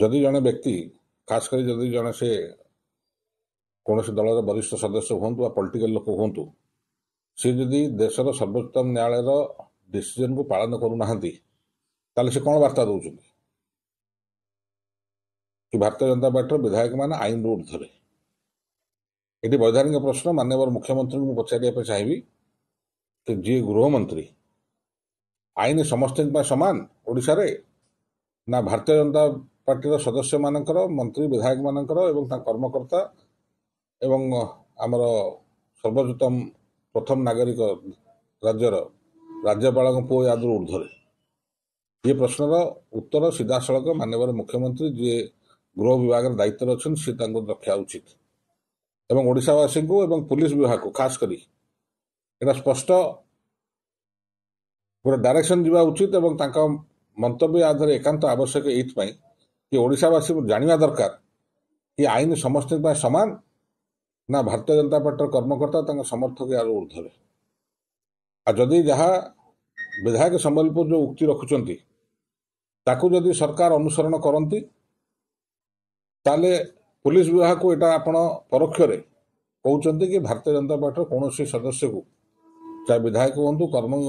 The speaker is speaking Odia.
ଯଦି ଜଣେ ବ୍ୟକ୍ତି ଖାସ କରି ଯଦି ଜଣେ ସେ କୌଣସି ଦଳର ବରିଷ୍ଠ ସଦସ୍ୟ ହୁଅନ୍ତୁ ବା ପଲିଟିକାଲ ଲୋକ ହୁଅନ୍ତୁ ସେ ଯଦି ଦେଶର ସର୍ବୋଚ୍ଚତମ ନ୍ୟାୟାଳୟର ଡିସିଜନକୁ ପାଳନ କରୁନାହାନ୍ତି ତାହେଲେ ସେ କ'ଣ ବାର୍ତ୍ତା ଦେଉଛନ୍ତି କି ଭାରତୀୟ ଜନତା ପାର୍ଟିର ବିଧାୟକମାନେ ଆଇନରୁ ଉର୍ଦ୍ଧ୍ୱରେ ଏଠି ବୈଧାନିକ ପ୍ରଶ୍ନ ମାନ୍ୟବର ମୁଖ୍ୟମନ୍ତ୍ରୀଙ୍କୁ ମୁଁ ପଚାରିବା ପାଇଁ ଚାହିଁବି ଯେ ଯିଏ ଗୃହମନ୍ତ୍ରୀ ଆଇନ ସମସ୍ତଙ୍କ ପାଇଁ ସମାନ ଓଡ଼ିଶାରେ ନା ଭାରତୀୟ ଜନତା ପାର୍ଟିର ସଦସ୍ୟମାନଙ୍କର ମନ୍ତ୍ରୀ ବିଧାୟକମାନଙ୍କର ଏବଂ ତାଙ୍କ କର୍ମକର୍ତ୍ତା ଏବଂ ଆମର ସର୍ବୋତ୍ତମ ପ୍ରଥମ ନାଗରିକ ରାଜ୍ୟର ରାଜ୍ୟପାଳଙ୍କ ପୁଅ ୟାଦୃ ଉର୍ଦ୍ଧ୍ୱରେ ଏ ପ୍ରଶ୍ନର ଉତ୍ତର ସିଧାସଳଖ ମାନ୍ୟବର ମୁଖ୍ୟମନ୍ତ୍ରୀ ଯିଏ ଗୃହ ବିଭାଗର ଦାୟିତ୍ୱରେ ଅଛନ୍ତି ସିଏ ତାଙ୍କୁ ରଖିବା ଉଚିତ ଏବଂ ଓଡ଼ିଶାବାସୀଙ୍କୁ ଏବଂ ପୁଲିସ୍ ବିଭାଗକୁ ଖାସ୍ କରି ଏଇଟା ସ୍ପଷ୍ଟ ଗୋଟେ ଡାଇରେକ୍ସନ୍ ଯିବା ଉଚିତ ଏବଂ ତାଙ୍କ ମନ୍ତବ୍ୟ ଆଧାରରେ ଏକାନ୍ତ ଆବଶ୍ୟକ ଏଇଥିପାଇଁ କି ଓଡ଼ିଶାବାସୀ ଜାଣିବା ଦରକାର କି ଆଇନ ସମସ୍ତଙ୍କ ପାଇଁ ସମାନ ନା ଭାରତୀୟ ଜନତା ପାର୍ଟିର କର୍ମକର୍ତ୍ତା ତାଙ୍କ ସମର୍ଥକ ଆରୁ ଉର୍ଦ୍ଧ୍ୱରେ ଆଉ ଯଦି ଯାହା ବିଧାୟକ ସମ୍ବଲପୁର ଯେଉଁ ଉକ୍ତି ରଖୁଛନ୍ତି ତାକୁ ଯଦି ସରକାର ଅନୁସରଣ କରନ୍ତି ତାହେଲେ ପୁଲିସ୍ ବିଭାଗକୁ ଏଇଟା ଆପଣ ପରୋକ୍ଷରେ କହୁଛନ୍ତି କି ଭାରତୀୟ ଜନତା ପାର୍ଟିର କୌଣସି ସଦସ୍ୟକୁ ଚାହେ ବିଧାୟକ ହୁଅନ୍ତୁ କର୍ମ